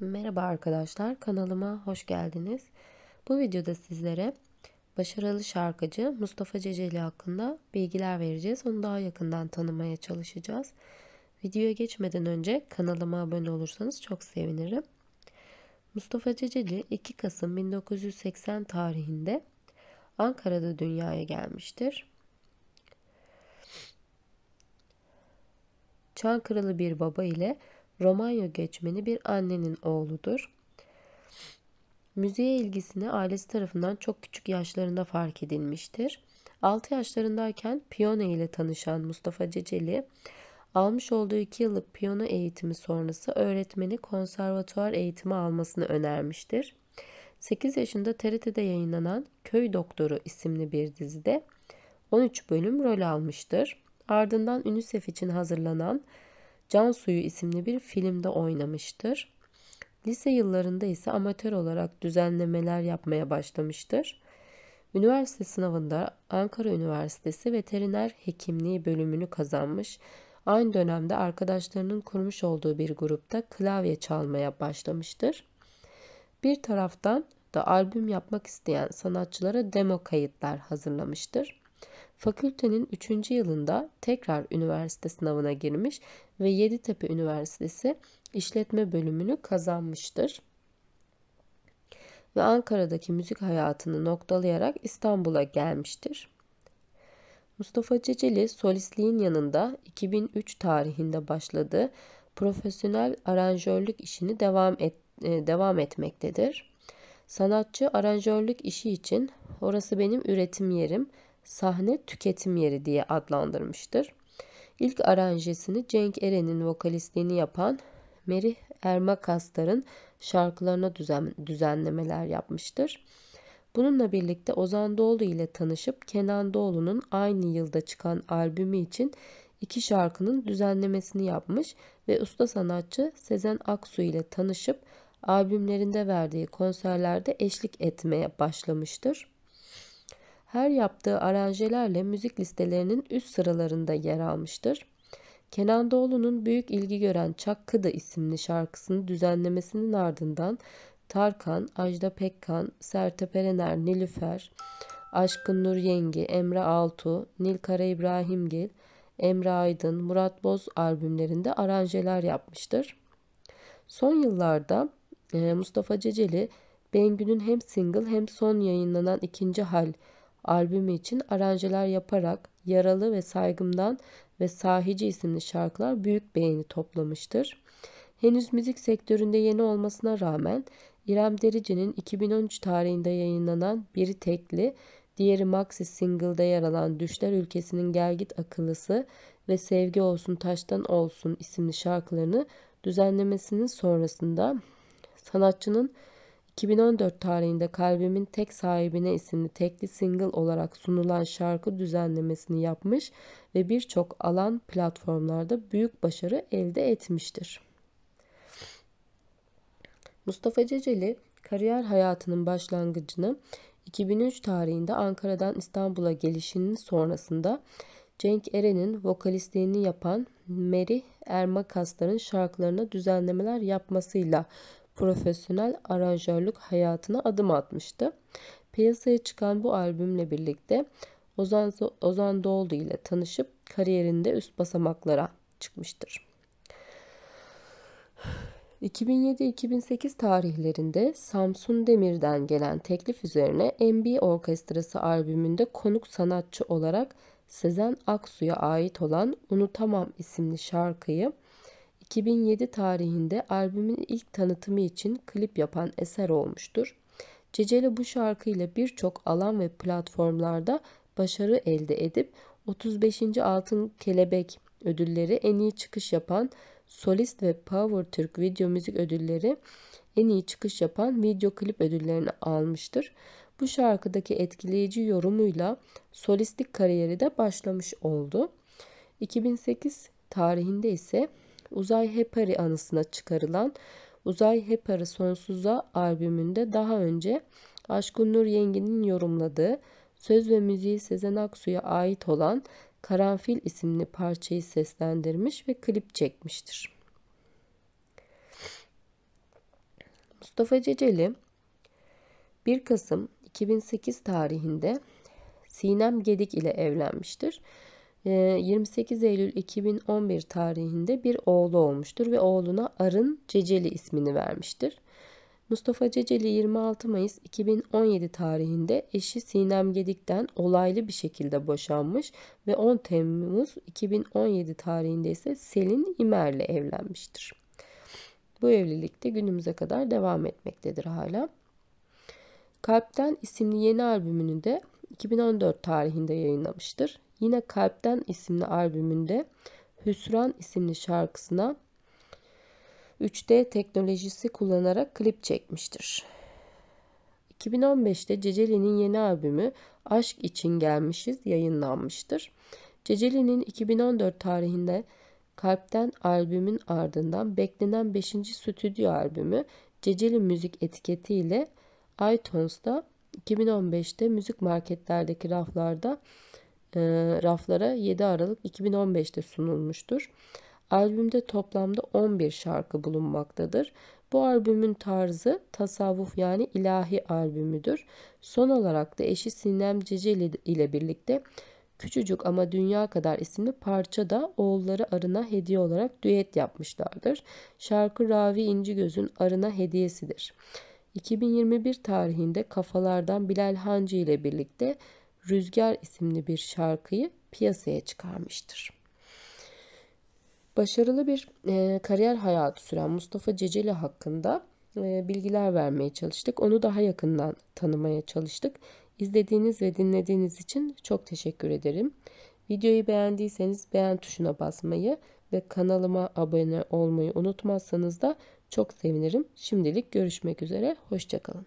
Merhaba arkadaşlar, kanalıma hoş geldiniz. Bu videoda sizlere başarılı şarkıcı Mustafa Ceceli hakkında bilgiler vereceğiz. Onu daha yakından tanımaya çalışacağız. Videoya geçmeden önce kanalıma abone olursanız çok sevinirim. Mustafa Ceceli 2 Kasım 1980 tarihinde Ankara'da dünyaya gelmiştir. Çankırılı bir baba ile Romanya göçmeni bir annenin oğludur. Müziğe ilgisini ailesi tarafından çok küçük yaşlarında fark edilmiştir. 6 yaşlarındayken piyano ile tanışan Mustafa Ceceli, almış olduğu 2 yıllık piyano eğitimi sonrası öğretmeni konservatuar eğitimi almasını önermiştir. 8 yaşında TRT'de yayınlanan Köy Doktoru isimli bir dizide 13 bölüm rol almıştır. Ardından UNICEF için hazırlanan Can Suyu isimli bir filmde oynamıştır. Lise yıllarında ise amatör olarak düzenlemeler yapmaya başlamıştır. Üniversite sınavında Ankara Üniversitesi Veteriner Hekimliği bölümünü kazanmış. Aynı dönemde arkadaşlarının kurmuş olduğu bir grupta klavye çalmaya başlamıştır. Bir taraftan da albüm yapmak isteyen sanatçılara demo kayıtlar hazırlamıştır. Fakültenin 3. yılında tekrar üniversite sınavına girmiş ve Yeditepe Üniversitesi İşletme bölümünü kazanmıştır. Ve Ankara'daki müzik hayatını noktalayarak İstanbul'a gelmiştir. Mustafa Ceceli solistliğin yanında 2003 tarihinde başladığı profesyonel aranjörlük işini devam, et, e, devam etmektedir. Sanatçı aranjörlük işi için orası benim üretim yerim, sahne tüketim yeri diye adlandırmıştır. İlk aranjesini Cenk Eren'in vokalistliğini yapan Meri Ermakaslar'ın şarkılarına düzen, düzenlemeler yapmıştır. Bununla birlikte Ozan Doğulu ile tanışıp Kenan Doğulu'nun aynı yılda çıkan albümü için iki şarkının düzenlemesini yapmış ve usta sanatçı Sezen Aksu ile tanışıp albümlerinde verdiği konserlerde eşlik etmeye başlamıştır her yaptığı aranjelerle müzik listelerinin üst sıralarında yer almıştır. Kenan Doğulu'nun büyük ilgi gören Çakkıdı isimli şarkısını düzenlemesinin ardından Tarkan, Ajda Pekkan, Sertab Erener, Nilüfer, Aşkın Nur Yengi, Emre Altu, Nilkara İbrahimgil, Emre Aydın, Murat Boz albümlerinde aranjeler yapmıştır. Son yıllarda e, Mustafa Ceceli Bengü'nün hem single hem son yayınlanan ikinci hal albümü için aranjeler yaparak Yaralı ve Saygımdan ve Sahici isimli şarkılar büyük beğeni toplamıştır. Henüz müzik sektöründe yeni olmasına rağmen İrem Derici'nin 2013 tarihinde yayınlanan biri tekli, diğeri maxi single'da yer alan Düşler Ülkesi'nin Gelgit Akıllısı ve Sevgi Olsun Taştan Olsun isimli şarkılarını düzenlemesinin sonrasında sanatçının 2014 tarihinde Kalbimin Tek Sahibine isimli tekli single olarak sunulan şarkı düzenlemesini yapmış ve birçok alan platformlarda büyük başarı elde etmiştir. Mustafa Ceceli kariyer hayatının başlangıcını 2003 tarihinde Ankara'dan İstanbul'a gelişinin sonrasında Cenk Eren'in vokalistliğini yapan Meri Ermakaslar'ın şarkılarına düzenlemeler yapmasıyla profesyonel aranjörlük hayatına adım atmıştı. Piyasaya çıkan bu albümle birlikte Ozan, Ozan Doğulu ile tanışıp kariyerinde üst basamaklara çıkmıştır. 2007-2008 tarihlerinde Samsun Demir'den gelen teklif üzerine MB Orkestrası albümünde konuk sanatçı olarak Sezen Aksu'ya ait olan Unutamam isimli şarkıyı 2007 tarihinde albümün ilk tanıtımı için klip yapan eser olmuştur. Ceceli bu şarkıyla birçok alan ve platformlarda başarı elde edip 35. Altın Kelebek ödülleri en iyi çıkış yapan solist ve Power Türk video müzik ödülleri en iyi çıkış yapan video klip ödüllerini almıştır. Bu şarkıdaki etkileyici yorumuyla solistlik kariyeri de başlamış oldu. 2008 tarihinde ise Uzay Hepari anısına çıkarılan Uzay Hepari Sonsuza albümünde daha önce Aşkın Nur Yengi'nin yorumladığı söz ve müziği Sezen Aksu'ya ait olan Karanfil isimli parçayı seslendirmiş ve klip çekmiştir. Mustafa Ceceli 1 Kasım 2008 tarihinde Sinem Gedik ile evlenmiştir. 28 ee, Eylül 2011 tarihinde bir oğlu olmuştur ve oğluna Arın Ceceli ismini vermiştir. Mustafa Ceceli 26 Mayıs 2017 tarihinde eşi Sinem Gedik'ten olaylı bir şekilde boşanmış ve 10 Temmuz 2017 tarihinde ise Selin İmer'le evlenmiştir. Bu evlilikte günümüze kadar devam etmektedir hala. Kalpten isimli yeni albümünü de 2014 tarihinde yayınlamıştır. Yine Kalpten isimli albümünde Hüsran isimli şarkısına 3D teknolojisi kullanarak klip çekmiştir. 2015'te Ceceli'nin yeni albümü Aşk İçin Gelmişiz yayınlanmıştır. Ceceli'nin 2014 tarihinde Kalpten albümün ardından beklenen 5. stüdyo albümü Ceceli Müzik Etiketi ile iTunes'da 2015'te müzik marketlerdeki raflarda e, raflara 7 Aralık 2015'te sunulmuştur. Albümde toplamda 11 şarkı bulunmaktadır. Bu albümün tarzı tasavvuf yani ilahi albümüdür. Son olarak da eşi Sinem Ceceli ile birlikte Küçücük ama Dünya Kadar isimli parça da oğulları Arın'a hediye olarak düet yapmışlardır. Şarkı Ravi Gözün Arın'a hediyesidir. 2021 tarihinde Kafalardan Bilal Hancı ile birlikte Rüzgar isimli bir şarkıyı piyasaya çıkarmıştır. Başarılı bir e, kariyer hayatı süren Mustafa Ceceli hakkında e, bilgiler vermeye çalıştık. Onu daha yakından tanımaya çalıştık. İzlediğiniz ve dinlediğiniz için çok teşekkür ederim. Videoyu beğendiyseniz beğen tuşuna basmayı ve kanalıma abone olmayı unutmazsanız da çok sevinirim. Şimdilik görüşmek üzere, hoşçakalın.